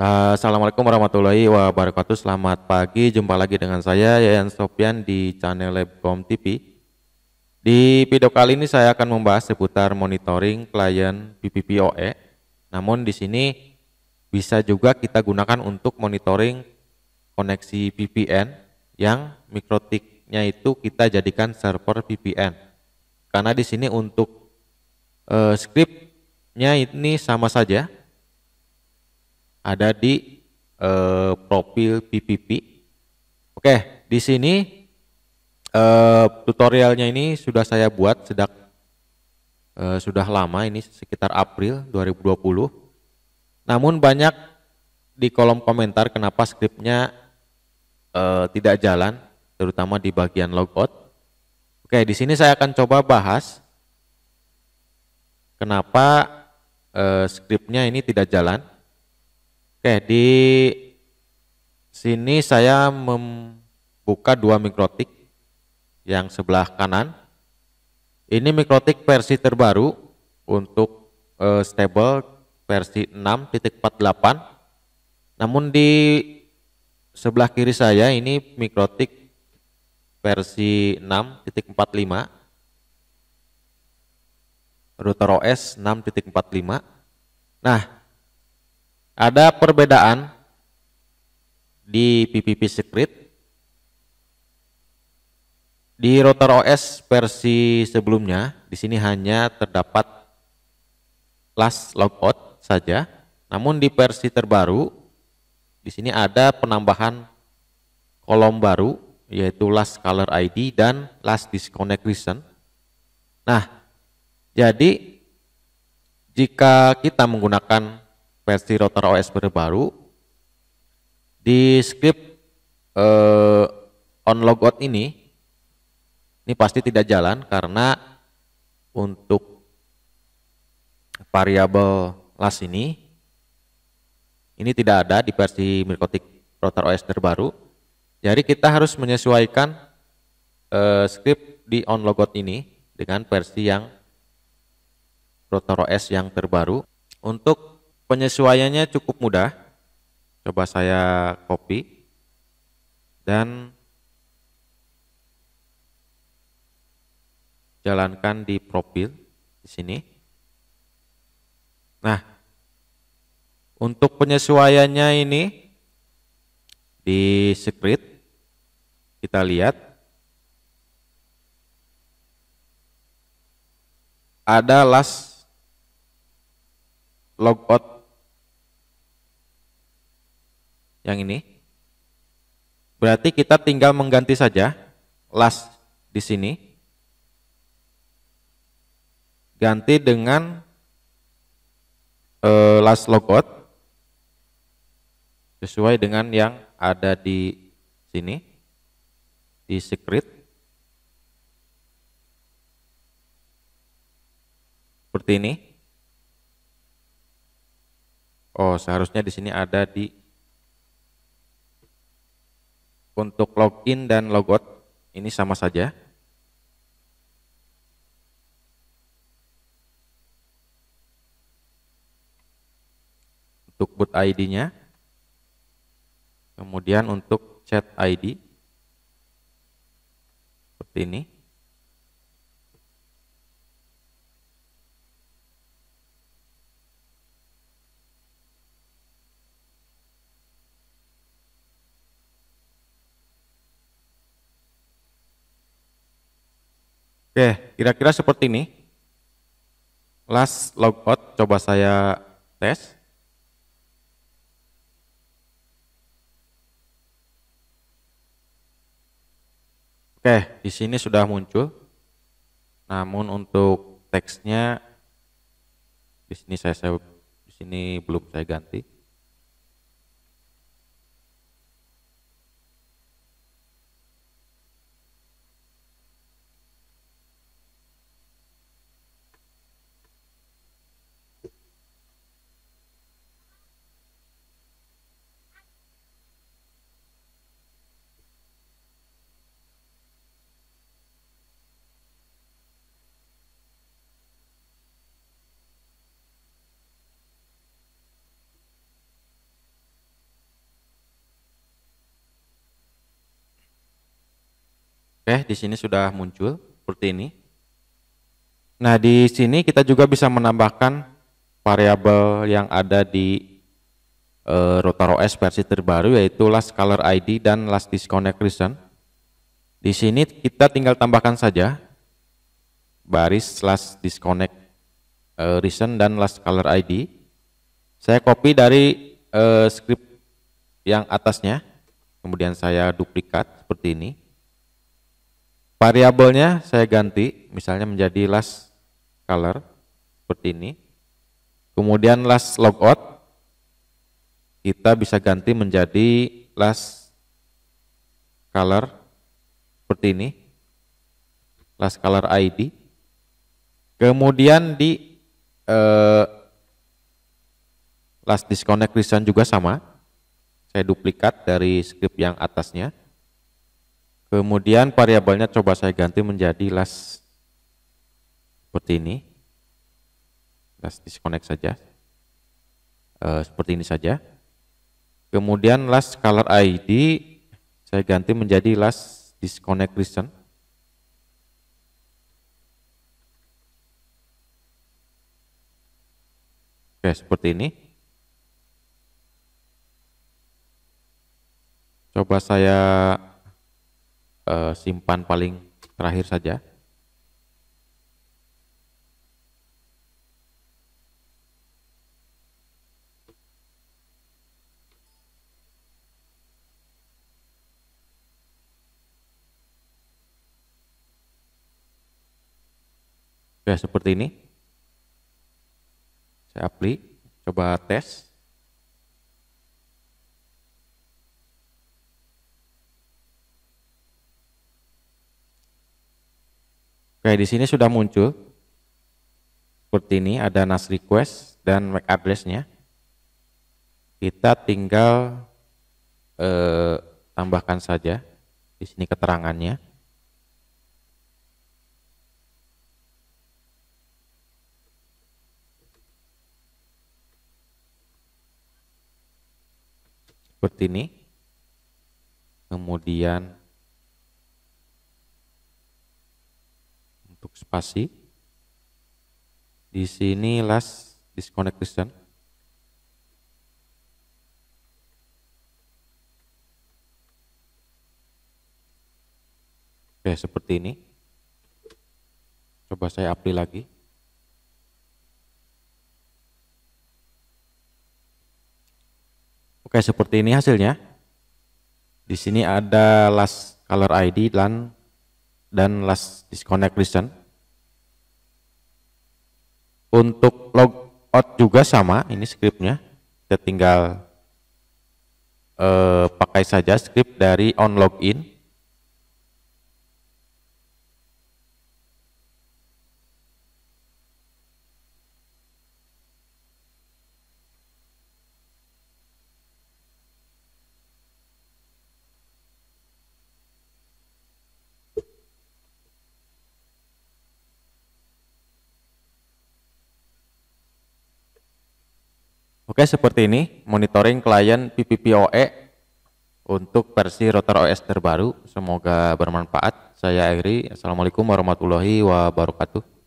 Eh, Assalamualaikum warahmatullahi wabarakatuh. Selamat pagi. Jumpa lagi dengan saya Yayan Sofyan di channel Labcom TV. Di video kali ini saya akan membahas seputar monitoring klien PPPoE. Namun di sini bisa juga kita gunakan untuk monitoring koneksi VPN yang mikrotiknya itu kita jadikan server VPN. Karena di sini untuk e, scriptnya ini sama saja ada di e, profil PPP. Oke, di sini e, tutorialnya ini sudah saya buat sedang e, eh, sudah lama ini sekitar April 2020. Namun banyak di kolom komentar kenapa skripnya e, tidak jalan, terutama di bagian logout. Oke, di sini saya akan coba bahas kenapa e, skripnya ini tidak jalan. Oke, di sini saya membuka dua mikrotik yang sebelah kanan. Ini mikrotik versi terbaru untuk uh, stable versi 6.48. Namun di sebelah kiri saya ini mikrotik versi 6.45 router OS 6.45. Nah, ada perbedaan di PPP Secret di router OS versi sebelumnya, di sini hanya terdapat last logout saja. Namun di versi terbaru, di sini ada penambahan kolom baru, yaitu last color ID dan last disconnect reason. Nah, jadi jika kita menggunakan versi router OS terbaru di script eh, on logout ini ini pasti tidak jalan karena untuk variabel last ini ini tidak ada di versi Mirkotik router OS terbaru. Jadi kita harus menyesuaikan eh, script di on logout ini dengan versi yang router OS yang terbaru untuk penyesuaiannya cukup mudah coba saya copy dan jalankan di profil di sini nah untuk penyesuaiannya ini di script kita lihat ada last logout yang ini. Berarti kita tinggal mengganti saja last di sini. Ganti dengan uh, eh, last logout sesuai dengan yang ada di sini di secret. Seperti ini. Oh, seharusnya di sini ada di untuk login dan logout ini sama saja. Untuk boot ID-nya, kemudian untuk chat ID seperti ini. Oke, kira-kira seperti ini. Last logout coba saya tes. Oke, di sini sudah muncul. Namun untuk teksnya di sini saya, saya di sini belum saya ganti. Oke, di sini sudah muncul seperti ini. Nah, di sini kita juga bisa menambahkan variabel yang ada di e, Rotor OS versi terbaru yaitu last color ID dan last disconnect reason. Di sini kita tinggal tambahkan saja baris last disconnect e, reason dan last color ID. Saya copy dari e, script yang atasnya, kemudian saya duplikat seperti ini. Variabelnya saya ganti, misalnya menjadi last color seperti ini. Kemudian last logout kita bisa ganti menjadi last color seperti ini. Last color ID. Kemudian di eh, last disconnect reason juga sama. Saya duplikat dari script yang atasnya. Kemudian variabelnya coba saya ganti menjadi last seperti ini. Last disconnect saja. E, seperti ini saja. Kemudian last color ID saya ganti menjadi last disconnect reason. Oke, seperti ini. Coba saya Eh, simpan paling terakhir saja. Ya, seperti ini. Saya apply, coba tes. Oke, di sini sudah muncul seperti ini ada NAS request dan MAC address-nya. Kita tinggal eh, tambahkan saja di sini keterangannya. Seperti ini. Kemudian untuk spasi. Di sini last disconnect listen. Oke, seperti ini. Coba saya apply lagi. Oke, seperti ini hasilnya. Di sini ada last color ID dan dan last disconnect listen. Untuk logout juga sama, ini scriptnya. Kita tinggal eh, pakai saja script dari on login Oke, seperti ini monitoring klien PPPoE untuk versi router OS terbaru. Semoga bermanfaat. Saya Airi. Assalamualaikum warahmatullahi wabarakatuh.